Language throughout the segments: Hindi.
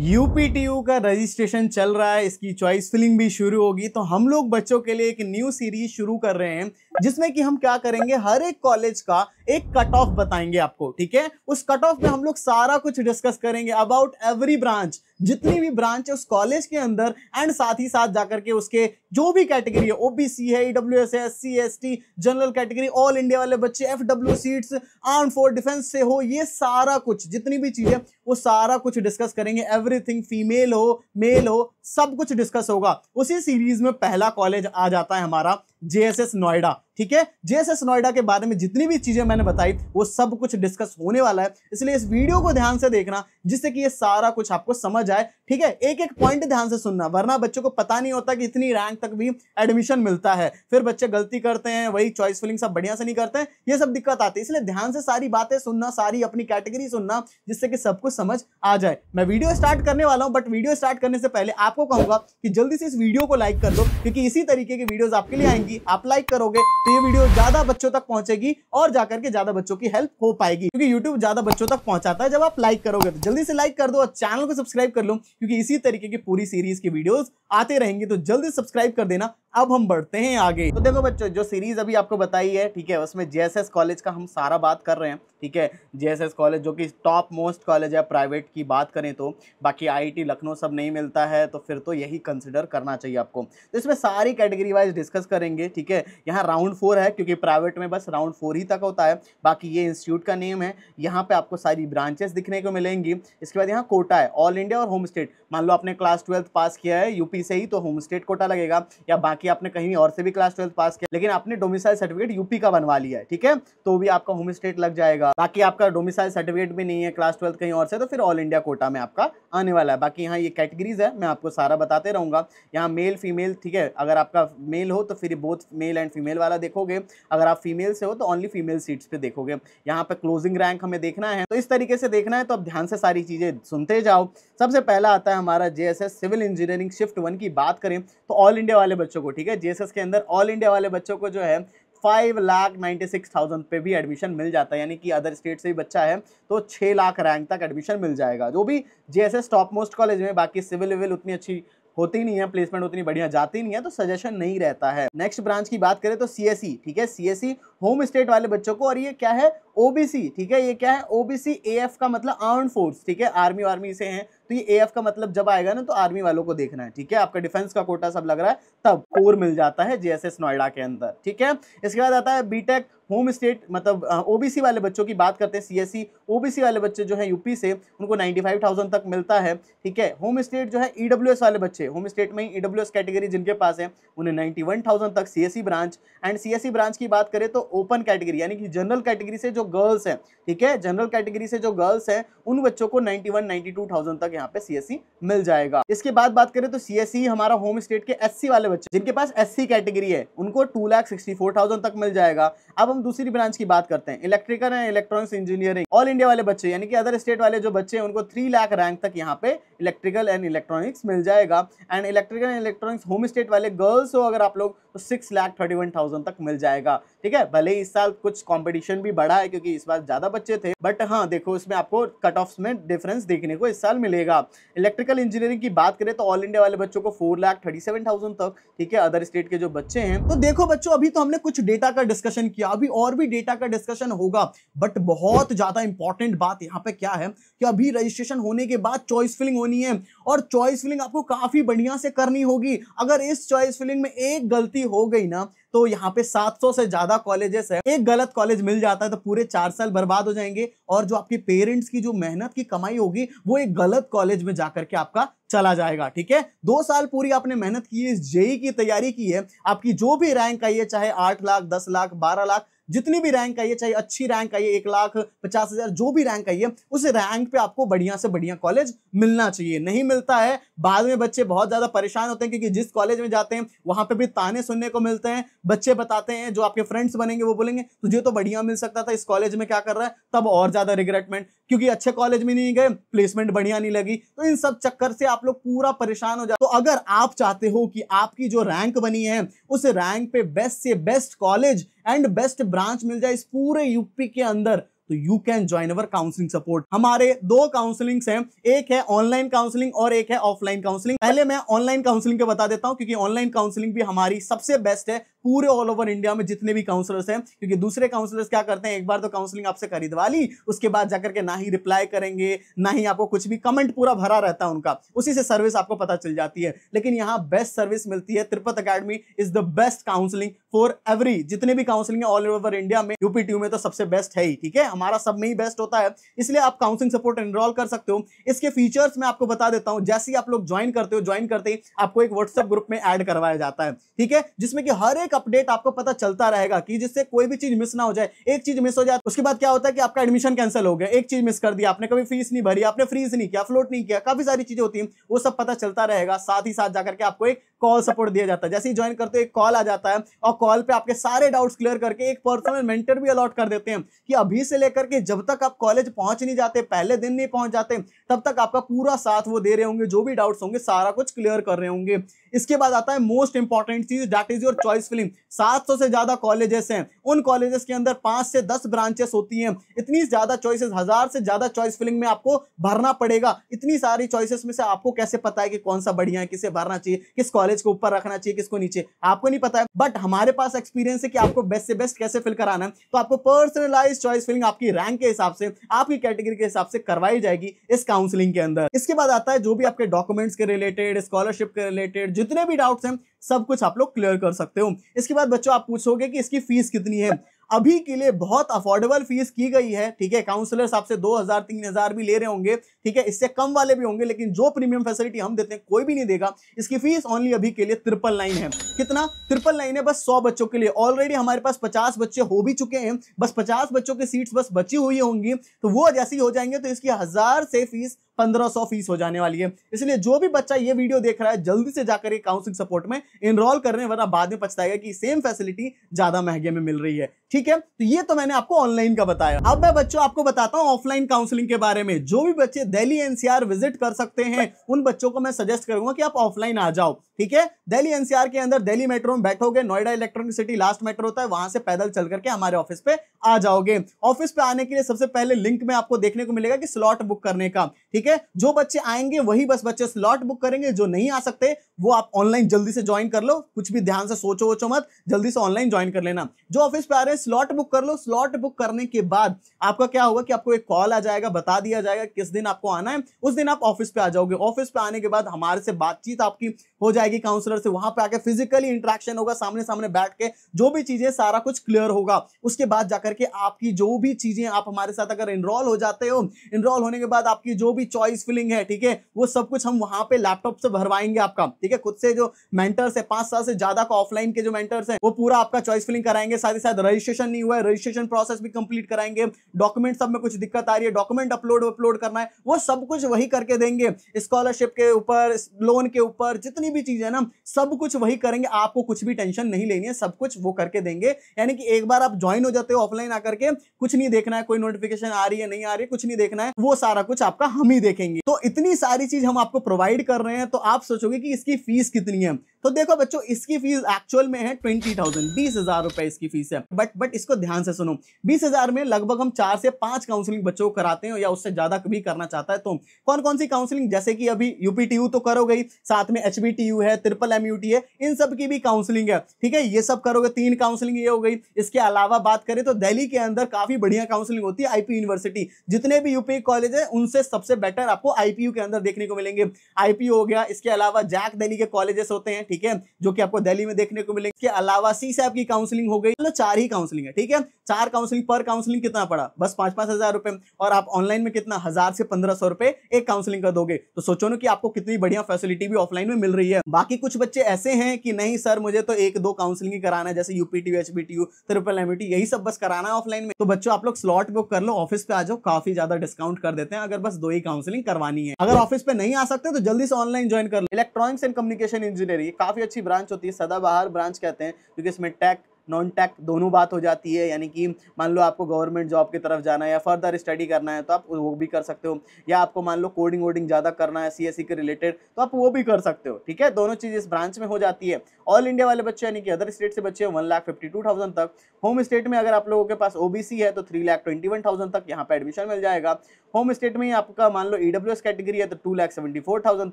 यूपीटीयू का रजिस्ट्रेशन चल रहा है इसकी चॉइस फिलिंग भी शुरू होगी तो हम लोग बच्चों के लिए एक न्यू सीरीज शुरू कर रहे हैं जिसमें कि हम क्या करेंगे हर एक कॉलेज का एक कट ऑफ बताएंगे आपको ठीक है उस कट ऑफ में हम लोग सारा कुछ डिस्कस करेंगे अबाउट एवरी ब्रांच जितनी भी ब्रांच है उस कॉलेज के अंदर एंड साथ ही साथ जाकर के उसके जो भी कैटेगरी है ओबीसी है E W S S C S T general category all India वाले बच्चे F W seats arm force defence से हो ये सारा कुछ जितनी भी चीजें वो सारा कुछ डिस्कस करेंगे एवरीथिंग फीमेल हो मेल हो सब कुछ डिस्कस होगा उसी सीरीज में पहला कॉलेज आ जाता है हमारा जेएसएस नोएडा ठीक है जेएसएस नोएडा के बारे में जितनी भी चीज़ें मैंने बताई वो सब कुछ डिस्कस होने वाला है इसलिए इस वीडियो को ध्यान से देखना जिससे कि ये सारा कुछ आपको समझ आए ठीक है एक एक पॉइंट ध्यान से सुनना वरना बच्चों को पता नहीं होता कि इतनी रैंक तक भी एडमिशन मिलता है फिर बच्चे गलती करते हैं वही चॉइस फिलिंग सब बढ़िया से नहीं करते हैं ये सब दिक्कत आती है इसलिए ध्यान से सारी बातें सुनना सारी अपनी कैटेगरी सुनना जिससे कि सब कुछ समझ आ जाए मैं वीडियो स्टार्ट करने वाला हूँ बट वीडियो स्टार्ट करने से पहले आपको कहूंगा कि जल्दी से इस वीडियो को लाइक कर दो क्योंकि इसी तरीके की वीडियोज आपके लिए आएंगी होगी आप लाइक करोगे तो ये वीडियो ज्यादा बच्चों तक पहुंचेगी और जाकर के ज्यादा बच्चों की हेल्प हो पाएगी क्योंकि यूट्यूब ज्यादा बच्चों तक पहुंचाता है जब आप लाइक करोगे तो जल्दी से लाइक कर दो और चैनल को सब्सक्राइब कर लो क्योंकि इसी तरीके की पूरी सीरीज की वीडियो आते रहेंगे तो जल्दी सब्सक्राइब कर देना अब हम बढ़ते हैं आगे तो देखो बच्चों जो सीरीज अभी आपको बताई है ठीक है उसमें जेएसएस कॉलेज का हम सारा बात कर रहे हैं ठीक है जेएसएस कॉलेज जो कि टॉप मोस्ट कॉलेज है प्राइवेट की बात करें तो बाकी आईआईटी लखनऊ सब नहीं मिलता है तो फिर तो यही कंसिडर करना चाहिए आपको तो इसमें सारी कैटेगरी वाइज डिस्कस करेंगे ठीक है यहाँ राउंड फोर है क्योंकि प्राइवेट में बस राउंड फोर ही तक होता है बाकी ये इंस्टीट्यूट का नेम है यहाँ पर आपको सारी ब्रांचेस दिखने को मिलेंगी इसके बाद यहाँ कोटा है ऑल इंडिया और होम स्टेट मान लो आपने क्लास ट्वेल्थ पास किया है यूपी से ही तो होम स्टेट कोटा लगेगा या बाकी बाकी आपने कहीं और से भी क्लास ट्वेल्थ पास किया लेकिन आपने डोमिसाइल सर्टिफिकेट यूपी का बनवा लिया है ठीक है तो भी आपका होम स्टेट लग जाएगा बाकी आपका डोमिसाइल सर्टिफिकेट भी नहीं है क्लास ट्वेल्थ कहीं और से तो फिर ऑल इंडिया कोटा में आपका आने वाला है बाकी यहाँ ये कैटेगरीज है मैं आपको सारा बताते रहूंगा यहाँ मेल फीमेल ठीक है अगर आपका मेल हो तो फिर बोथ मेल एंड फीमेल वाला देखोगे अगर आप फीमेल से हो तो ओनली फीमेल सीट्स पे देखोगे यहाँ पर क्लोजिंग रैंक हमें देखना है तो इस तरीके से देखना है तो आप ध्यान से सारी चीज़ें सुनते जाओ सबसे पहला आता है हमारा जे सिविल इंजीनियरिंग शिफ्ट वन की बात करें तो ऑल इंडिया वाले बच्चों को ठीक है जेएसएस के अंदर ऑल इंडिया वाले बच्चों को जो है five lakh ninety six thousand पे भी एडमिशन मिल जाता है यानी कि अदर स्टेट से भी बच्चा है तो छः लाख रैंक तक एडमिशन मिल जाएगा जो भी जीएसएस टॉप मोस्ट कॉलेज में बाकी सिविल विविल उतनी अच्छी होती नहीं है प्लेसमेंट उतनी बढ़िया जाती नहीं है तो सजेशन नहीं रहता है नेक्स्ट ब्रांच की बात करें तो सीएसई e, ठीक है सीएसई होम स्टेट वाले बच्चों को और ये क्या है ओबीसी ठीक है ये क्या है ओबीसी एएफ का मतलब आर्म फोर्स ठीक है आर्मी वार्मी से हैं तो ये एफ का मतलब जब आएगा ना तो आर्मी वालों को देखना है ठीक है आपका डिफेंस का कोटा सब लग रहा है तब कोर मिल जाता है जेएसएस नोएडा के अंदर ठीक है इसके बाद आता है बीटेक होम स्टेट मतलब ओबीसी वाले बच्चों की बात करते हैं सीएससी ओबीसी e, वाले बच्चे जो है यूपी से उनको 95,000 तक मिलता है ठीक है होम स्टेट जो है ईडब्ल्यूएस e वाले बच्चे होम स्टेट में ईडब्ल्यूएस कैटेगरी e जिनके पास है उन्हें 91,000 तक CSC branch and CSC branch की बात करें तो ओपन कैटेगरी यानी कि जनरल कैटेगरी से जो गर्ल्स हैं ठीक है जनरल कैटेगरी से जो गर्ल्स हैं उन बच्चों को नाइन्टी वन तक तक यहाँ पे सीएससी e मिल जाएगा इसके बाद बात करें तो सीएससी e हमारा होम स्टेट के एससी वाले बच्चे जिनके पास एससी कैटेगरी है उनको two lakh sixty four thousand तक मिल जाएगा अब हम दूसरी ब्रांच की बात करते हैं electrical and electronics engineering all India वाले बच्चे यानी कि अदर स्टेट वाले जो बच्चे हैं उनको थ्री लाख रैंक तक यहाँ पे इलेक्ट्रिकल एंड इलेक्ट्रॉनिक्स मिल जाएगा and electrical and electronics home state वाले गर्ल्स हो अगर आप लोग तो six lakh thirty one thousand तक मिल जाएगा ठीक है भले ही इस साल कुछ कंपटीशन भी बढ़ा है क्योंकि इस बार ज़्यादा बच्चे थे बट हाँ देखो इसमें आपको कट ऑफ में डिफरेंस देखने को इस साल मिलेगा रहेगा इलेक्ट्रिकल इंजीनियरिंग की बात करें तो ऑल इंडिया वाले बच्चों को four lakh thirty seven thousand तक ठीक है अदर स्टेट के जो बच्चे हैं तो देखो बच्चों अभी तो हमने कुछ डेटा का डिस्कशन किया अभी और भी डेटा का डिस्कशन होगा बट बहुत ज्यादा इंपॉर्टेंट बात यहाँ पे क्या है कि अभी रजिस्ट्रेशन होने के बाद चॉइस फिलिंग होनी है और चॉइस फिलिंग आपको काफी बढ़िया से करनी होगी अगर इस चॉइस फिलिंग में एक गलती हो गई ना तो यहाँ पे 700 से ज्यादा कॉलेजेस है एक गलत कॉलेज मिल जाता है तो पूरे चार साल बर्बाद हो जाएंगे और जो आपके पेरेंट्स की जो मेहनत की कमाई होगी वो एक गलत कॉलेज में जाकर के आपका चला जाएगा ठीक है दो साल पूरी आपने मेहनत की है जेई की तैयारी की है आपकी जो भी रैंक आई है चाहे आठ लाख दस लाख बारह लाख जितनी भी रैंक आइए चाहे अच्छी रैंक आइए एक लाख पचास हजार जो भी रैंक आइए उस रैंक पे आपको बढ़िया से बढ़िया कॉलेज मिलना चाहिए नहीं मिलता है बाद में बच्चे बहुत ज्यादा परेशान होते हैं क्योंकि जिस कॉलेज में जाते हैं वहां पर भी ताने सुनने को मिलते हैं बच्चे बताते हैं जो आपके फ्रेंड्स बनेंगे वो बोलेंगे तुझे तो बढ़िया मिल सकता था इस कॉलेज में क्या कर रहा है तब और ज्यादा रिग्रेटमेंट क्योंकि अच्छे कॉलेज में नहीं गए प्लेसमेंट बढ़िया नहीं लगी तो इन सब चक्कर से आप लोग पूरा परेशान हो जाते तो अगर आप चाहते हो कि आपकी जो रैंक बनी है उस रैंक पे बेस्ट से best college and best branch मिल जाए इस पूरे यूपी के अंदर तो you can join our counselling support हमारे दो काउंसलिंग्स हैं एक है ऑनलाइन काउंसलिंग और एक है ऑफलाइन काउंसलिंग पहले मैं ऑनलाइन काउंसलिंग के बता देता हूं क्योंकि ऑनलाइन काउंसलिंग भी हमारी सबसे बेस्ट है पूरे ऑल ओवर इंडिया में जितने भी काउंसलर्स हैं क्योंकि दूसरे काउंसलर्स क्या करते हैं एक बार तो काउंसलिंग आपसे खरीदवा ली उसके बाद जाकर के ना ही रिप्लाई करेंगे ना ही आपको कुछ भी कमेंट पूरा भरा रहता है उनका उसी से सर्विस आपको पता चल जाती है लेकिन यहाँ बेस्ट सर्विस मिलती है Tripat academy is the best counselling for every जितने भी काउंसलिंग है ऑल ओवर इंडिया में यूपी ट्यू में तो सबसे बेस्ट है ही ठीक है हमारा सब में ही बेस्ट होता है इसलिए आप काउंसलिंग सपोर्ट एनरोल कर सकते हो इसके फीचर्स मैं आपको बता देता हूँ जैसे ही आप लोग ज्वाइन करते हो ज्वाइन करते ही आपको एक व्हाट्सएप ग्रुप में एड करवाया जाता है ठीक है जिसमें कि हर एक एक अपडेट आपको पता चलता रहेगा कि जिससे कोई भी चीज मिस ना हो जाए एक चीज मिस हो जाए उसके बाद क्या होता है कि आपका एडमिशन कैंसिल हो गया एक चीज मिस कर दिया आपने कभी फीस नहीं भरी आपने फ्रीज नहीं किया फ्लोट नहीं किया काफी सारी चीजें होती है वो सब पता चलता रहेगा साथ ही साथ जाकर के आपको एक कॉल सपोर्ट दिया जाता है जैसे ही ज्वाइन करते हो एक कॉल आ जाता है और कॉल पे आपके सारे डाउट्स क्लियर करके एक पर्सनल मेंटर भी अलॉट कर देते हैं कि अभी से लेकर के जब तक आप कॉलेज पहुंच नहीं जाते पहले दिन नहीं पहुंच जाते तब तक आपका पूरा साथ वो दे रहे होंगे जो भी डाउट्स होंगे सारा कुछ क्लियर कर रहे होंगे इसके बाद आता है मोस्ट इंपॉर्टेंट चीज that is your choice filling सात से ज्यादा कॉलेजेस हैं उन कॉलेजेस के अंदर पांच से दस ब्रांचेस होती हैं इतनी ज्यादा चॉइसेस हजार से ज्यादा चॉइस फिलिंग में आपको भरना पड़ेगा इतनी सारी चॉइसेस में से आपको कैसे पता है कि कौन सा बढ़िया है किसे भरना चाहिए किस कॉलेज नॉलेज को ऊपर रखना चाहिए किसको नीचे आपको नहीं पता है बट हमारे पास एक्सपीरियंस है कि आपको बेस्ट से बेस्ट कैसे फिल कराना है तो आपको पर्सनलाइज चॉइस फिलिंग आपकी रैंक के हिसाब से आपकी कैटेगरी के हिसाब से करवाई जाएगी इस काउंसलिंग के अंदर इसके बाद आता है जो भी आपके डॉक्यूमेंट्स के रिलेटेड स्कॉलरशिप के रिलेटेड जितने भी डाउट्स हैं सब कुछ आप लोग क्लियर कर सकते हो इसके बाद बच्चों आप पूछोगे कि इसकी फीस कितनी है अभी के लिए बहुत अफोर्डेबल फीस की गई है ठीक है काउंसलर्स आपसे दो हजार तीन हजार भी ले रहे होंगे ठीक है इससे कम वाले भी होंगे लेकिन जो प्रीमियम फैसिलिटी हम देते हैं कोई भी नहीं देगा इसकी फीस ओनली अभी के लिए ट्रिपल नाइन है कितना ट्रिपल नाइन है बस सौ बच्चों के लिए ऑलरेडी हमारे पास पचास बच्चे हो भी चुके हैं बस पचास बच्चों की सीट्स बस बची हुई होंगी तो वो जैसी हो जाएंगे तो इसकी हजार से फीस पंद्रह सौ फीस हो जाने वाली है इसलिए जो भी बच्चा ये वीडियो देख रहा है जल्दी से जाकर काउंसिल सपोर्ट में इनरोल करने वरना बाद में पछताएगा कि सेम फैसिलिटी ज्यादा महंगे में मिल रही है ठीक है तो ये तो मैंने आपको ऑनलाइन का बताया अब मैं बच्चों आपको बताता हूँ ऑफलाइन काउंसलिंग के बारे में जो भी बच्चे दिल्ली एनसीआर विजिट कर सकते हैं उन बच्चों को मैं सजेस्ट करूंगा कि आप ऑफलाइन आ जाओ ठीक है दिल्ली एनसीआर के अंदर दिल्ली मेट्रो में बैठोगे Noida electronic city last metro होता है वहां से पैदल चल करके हमारे ऑफिस पे आ जाओगे ऑफिस पे आने के लिए सबसे पहले लिंक में आपको देखने को मिलेगा कि स्लॉट बुक करने का ठीक ठीक है जो बच्चे आएंगे वही बस बच्चे स्लॉट बुक करेंगे जो नहीं आ सकते वो आप ऑनलाइन जल्दी से ज्वाइन कर लो कुछ भी ध्यान से सोचो वोचो मत जल्दी से ऑनलाइन ज्वाइन कर लेना जो ऑफिस पे आ रहे हैं स्लॉट बुक कर लो स्लॉट बुक करने के बाद आपका क्या होगा कि आपको एक कॉल आ जाएगा बता दिया जाएगा किस दिन आपको आना है उस दिन आप ऑफिस पे आ जाओगे ऑफिस पे आने के बाद हमारे से बातचीत आपकी हो जाएगी काउंसलर से वहां पर आके फिजिकली इंट्रैक्शन होगा सामने सामने बैठ के जो भी चीजें सारा कुछ क्लियर होगा उसके बाद जाकर के आपकी जो भी चीजें आप हमारे साथ अगर इनरोल हो जाते हो इनरोल होने के बाद आपकी जो भी चॉइस फिलिंग है ठीक है वो सब कुछ हम वहां पे लैपटॉप से भरवाएंगे आपका ठीक है खुद से जो मेंटर्स है पांच साल से ज्यादा का ऑफलाइन के जो मेंटर्स हैं वो पूरा आपका चॉइस फिलिंग कराएंगे साथ ही साथ रजिस्ट्रेशन नहीं हुआ है रजिस्ट्रेशन प्रोसेस भी कंप्लीट कराएंगे डॉक्यूमेंट सब में कुछ दिक्कत आ रही है डॉक्यूमेंट अपलोड अपलोड करना है वो सब कुछ वही करके देंगे स्कॉलरशिप के ऊपर लोन के ऊपर जितनी भी चीज है ना सब कुछ वही करेंगे आपको कुछ भी टेंशन नहीं लेनी है सब कुछ वो करके देंगे यानी कि एक बार आप ज्वाइन हो जाते हो ऑफलाइन आकर के कुछ नहीं देखना है कोई नोटिफिकेशन आ रही है नहीं आ रही है कुछ नहीं देखना है वो सारा कुछ आपका हम ही देखेंगे तो इतनी सारी चीज हम आपको प्रोवाइड कर रहे हैं तो आप सोचोगे कि इसकी फीस कितनी है तो देखो बच्चों इसकी फीस एक्चुअल में है ट्वेंटी थाउजेंड बीस हजार रुपए इसकी फीस है बट बट इसको ध्यान से सुनो बीस हजार में लगभग हम चार से पांच काउंसलिंग बच्चों को कराते हैं या उससे ज्यादा भी करना चाहता है तो कौन कौन सी काउंसलिंग जैसे कि अभी यूपीटीयू तो करोगे साथ में एच है ट्रिपल एम है इन सब की भी काउंसलिंग है ठीक है ये सब करोगे तीन काउंसलिंग ये हो गई इसके अलावा बात करें तो दिल्ली के अंदर काफी बढ़िया काउंसलिंग होती है आईपी यूनिवर्सिटी जितने भी यूपी कॉलेज है उनसे सबसे बेटर आपको आईपीयू के अंदर देखने को मिलेंगे आईपीयू हो गया इसके अलावा जैक दिल्ली के कॉलेजेस होते हैं ठीक है जो कि आपको दिल्ली में देखने को मिलेंगे इसके अलावा सी से की काउंसलिंग हो गई मतलब चार ही काउंसलिंग है ठीक है चार काउंसलिंग पर काउंसलिंग कितना पड़ा बस पांच पांच हजार रुपए और आप ऑनलाइन में कितना हजार से पंद्रह सौ रुपए एक काउंसलिंग कर दोगे तो सोचो ना कि आपको कितनी बढ़िया फैसिलिटी भी ऑफलाइन में मिल रही है बाकी कुछ बच्चे ऐसे हैं कि नहीं सर मुझे तो एक दो काउंसलिंग ही कराना है जैसे UPT T H triple MBT यही सब बस कराना है ऑफलाइन में तो बच्चों आप लोग स्लॉट बुक कर लो ऑफिस पे आ जाओ काफी ज्यादा डिस्काउंट कर देते हैं अगर बस दो ही काउंसलिंग करवानी है अगर ऑफिस पे नहीं आ सकते तो जल्दी से ऑनलाइन ज्वाइन कर लो इलेक्ट्रॉनिक्स एंड कम्युनिकेशन इंजीनियरिंग काफ़ी अच्छी ब्रांच होती है सदाबहार ब्रांच कहते हैं क्योंकि इसमें टैक नॉन टेक दोनों बात हो जाती है यानी कि मान लो आपको गवर्नमेंट जॉब की तरफ जाना है या फर्दर स्टडी करना है तो आप वो भी कर सकते हो या आपको मान लो कोडिंग वोडिंग ज़्यादा करना है सी e के रिलेटेड तो आप वो भी कर सकते हो ठीक है दोनों चीज़ इस ब्रांच में हो जाती है ऑल इंडिया वाले बच्चे यानी कि अदर स्टेट से बच्चे one lakh fifty two thousand तक होम स्टेट में अगर आप लोगों के पास ओबीसी है तो three lakh twenty one thousand तक यहाँ पर एडमिशन मिल जाएगा होम स्टेट में आपका मान लो ईडब्ल्यूएस कैटेगरी है तो two lakh seventy four thousand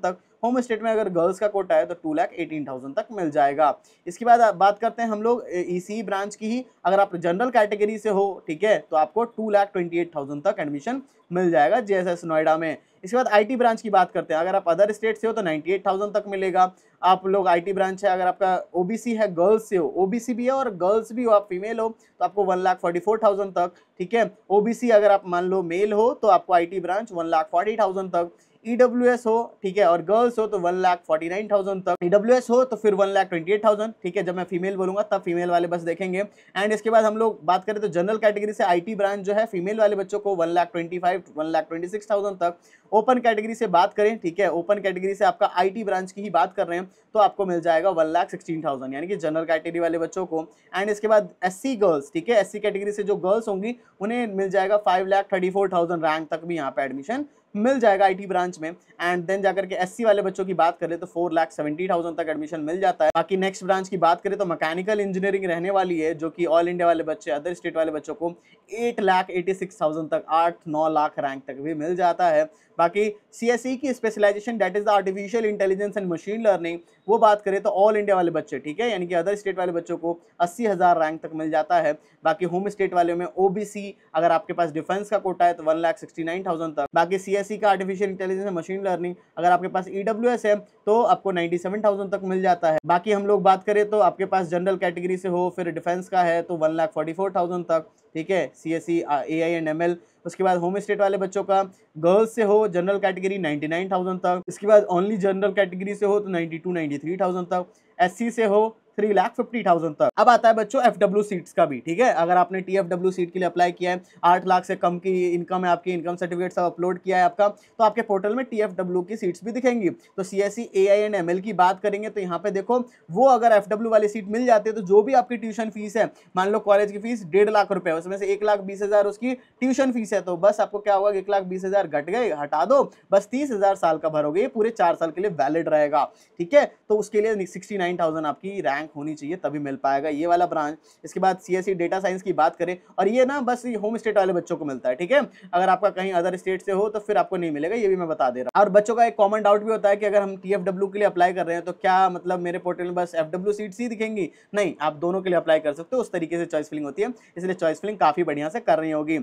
तक होम स्टेट में अगर गर्ल्स का कोटा है तो टू लाख एटीन थाउजेंड तक मिल जाएगा इसके बाद बात करते हैं हम लोग ई बीसीई ब्रांच की ही अगर आप जनरल कैटेगरी से हो ठीक है तो आपको two lakh twenty eight thousand तक एडमिशन मिल जाएगा जेएसएस नोएडा में इसके बाद आईटी ब्रांच की बात करते हैं अगर आप अदर स्टेट से हो तो नाइन्टी एट थाउजेंड तक मिलेगा आप लोग आईटी ब्रांच है अगर आपका ओबीसी है गर्ल्स से हो ओबीसी भी है और गर्ल्स भी हो आप फीमेल हो तो आपको one lakh forty four thousand तक ठीक है ओबीसी अगर आप मान लो मेल हो तो आपको IT branch one lakh forty thousand तक ई e हो ठीक है और गर्ल्स हो तो one lakh forty nine thousand तक ई e हो तो फिर one lakh twenty eight thousand ठीक है जब मैं फीमेल बोलूंगा तब फीमेल वाले बस देखेंगे एंड इसके बाद हम लोग बात करें तो जनरल कैटेगरी से आईटी ब्रांच जो है फीमेल वाले बच्चों को one lakh twenty five one lakh twenty six thousand तक ओपन कैटेगरी से बात करें ठीक है ओपन कैटेगरी से आपका आई ब्रांच की ही बात कर रहे हैं तो आपको मिल जाएगा वन लाख सिक्सटीन थाउजेंड यानी कि जनरल कैटेगरी वाले बच्चों को एंड इसके बाद एस गर्ल्स ठीक है एस कैटेगरी से जो गर्ल्स होंगी उन्हें मिल जाएगा five lakh thirty four thousand rank तक भी यहाँ पर एडमिशन मिल जाएगा आईटी ब्रांच में एंड देन जाकर के एससी वाले बच्चों की बात करें तो फोर लाख सेवेंटी थाउजेंड तक एडमिशन मिल जाता है बाकी नेक्स्ट ब्रांच की बात करें तो मैकेनिकल इंजीनियरिंग रहने वाली है जो कि ऑल इंडिया वाले बच्चे अदर स्टेट वाले बच्चों को eight lakh eighty six thousand तक आठ नौ लाख रैंक तक भी मिल जाता है बाकी सी e की specialisation that is the artificial intelligence and machine learning वो बात करें तो ऑल इंडिया वाले बच्चे ठीक है यानी कि अदर स्टेट वाले बच्चों को अस्सी हज़ार रैंक तक मिल जाता है बाकी होम स्टेट वाले में ओ अगर आपके पास डिफेंस का कोटा है तो one lakh sixty nine thousand तक बाकी सी e का artificial intelligence and machine learning अगर आपके पास ई e है तो आपको नाइन्टी सेवन थाउजेंड तक मिल जाता है बाकी हम लोग बात करें तो आपके पास जनरल कैटेगरी से हो फिर डिफेंस का है तो one lakh forty four thousand तक ठीक है C S C A I and M L उसके बाद होम स्टेट वाले बच्चों का गर्ल्स से हो जनरल कैटेगरी 99,000 तक इसके बाद ओनली जनरल कैटेगरी से हो तो 92, 93,000 तक एससी से हो थ्री लाख फिफ्टी थाउजेंड तक अब आता है बच्चों एफ डब्ल्यू सीट्स का भी ठीक है अगर आपने टी एफ डब्ल्यू सीट के लिए अप्लाई किया है आठ लाख से कम की इनकम है आपकी इनकम सर्टिफिकेट सब अपलोड किया है आपका तो आपके पोर्टल में टी एफ डब्ल्यू की सीट्स भी दिखेंगी तो C S C A I and M L की बात करेंगे तो यहाँ पे देखो वो अगर एफ डब्ल्यू वाली सीट मिल जाती है तो जो भी आपकी ट्यूशन फीस है मान लो कॉलेज की फीस डेढ़ लाख रुपए उसमें से एक लाख बीस हज़ार उसकी ट्यूशन फीस है तो बस आपको क्या होगा एक लाख बीस हज़ार घट गए हटा दो बस तीस हज़ार साल का भरोगे पूरे चार साल के लिए वैलिड रहेगा ठीक है तो उसके लिए सिक्सटी नाइन थाउजेंड आपकी रैंक कनेक्ट होनी चाहिए तभी मिल पाएगा ये वाला ब्रांच इसके बाद सी डेटा साइंस की बात करें और ये ना बस ये होम स्टेट वाले बच्चों को मिलता है ठीक है अगर आपका कहीं अदर स्टेट से हो तो फिर आपको नहीं मिलेगा ये भी मैं बता दे रहा हूँ और बच्चों का एक कॉमन डाउट भी होता है कि अगर हम टी के लिए अप्लाई कर रहे हैं तो क्या मतलब मेरे पोर्टल में बस एफ सीट सी दिखेंगी नहीं आप दोनों के लिए अप्लाई कर सकते हो उस तरीके से चॉइस फिलिंग होती है इसलिए चॉइस फिलिंग काफ़ी बढ़िया से कर रही होगी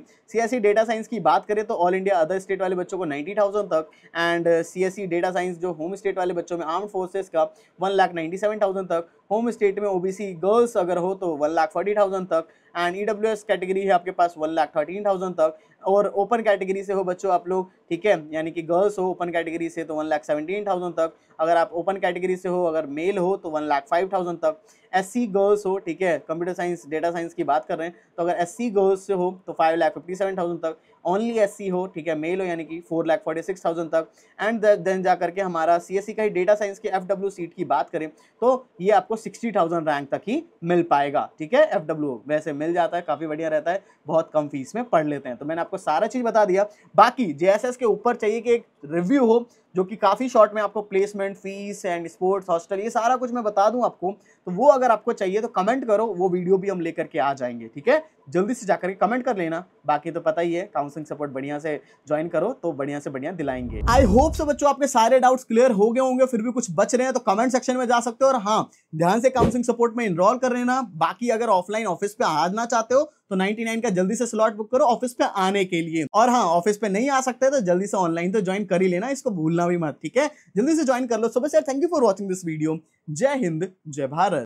सी डेटा साइंस की बात करें तो ऑल इंडिया अदर स्टेट वाले बच्चों को नाइन्टी तक एंड सी डेटा साइंस जो होम स्टेट वाले बच्चों में आर्म फोर्सेज का one lakh ninety seven thousand तक होम स्टेट में ओबीसी गर्ल्स अगर हो तो वन लाख फोर्टी थाउजेंड तक एंड ई कैटेगरी है आपके पास वन लाख थर्टीन थाउजेंड तक और ओपन कैटेगरी से हो बच्चों आप लोग ठीक है यानी कि गर्ल्स हो ओपन कैटेगरी से तो वन लाख सेवेंटीन थाउजेंड तक अगर आप ओपन कैटेगरी से हो अगर मेल हो तो वन लाख फाइव थाउजेंड तक एस सी गर्ल्स हो ठीक है कंप्यूटर साइंस डेटा साइंस की बात कर रहे हैं तो अगर एस सी गर्ल्स से हो तो five lakh fifty seven thousand तक ओनली एस सी हो ठीक है मेल हो यानी कि four lakh forty six thousand तक एंड देन जा करके हमारा सी एस सी का ही डेटा साइंस के एफ डब्ल्यू सीट की बात करें तो ये आपको सिक्सटी थाउजेंड रैंक तक ही मिल पाएगा ठीक है एफ डब्ल्यू वैसे मिल मिल जाता है काफ़ी बढ़िया रहता है बहुत कम फीस में पढ़ लेते हैं तो मैंने आपको सारा चीज़ बता दिया बाकी जे के ऊपर चाहिए कि एक रिव्यू हो जो कि काफ़ी शॉर्ट में आपको placement fees and sports hostel ये सारा कुछ मैं बता दूं आपको तो वो अगर आपको चाहिए तो कमेंट करो वो वीडियो भी हम लेकर के आ जाएंगे ठीक है जल्दी से जाकर के कमेंट कर लेना बाकी तो पता ही है काउंसलिंग सपोर्ट बढ़िया से ज्वाइन करो तो बढ़िया से बढ़िया दिलाएंगे आई होप सो बच्चों आपके सारे डाउट्स क्लियर हो गए होंगे फिर भी कुछ बच रहे हैं तो कमेंट सेक्शन में जा सकते हो और हाँ ध्यान से काउंसलिंग सपोर्ट में इनरोल कर लेना बाकी अगर ऑफलाइन ऑफिस पे आना चाहते हो तो 99 का जल्दी से स्लॉट बुक करो ऑफिस पे आने के लिए और हाँ ऑफिस पे नहीं आ सकते तो जल्दी से ऑनलाइन तो ज्वाइन कर ही लेना इसको भूलना भी मत ठीक है जल्दी से ज्वाइन कर लो सुबह sir thank you for watching this video जय हिंद जय भारत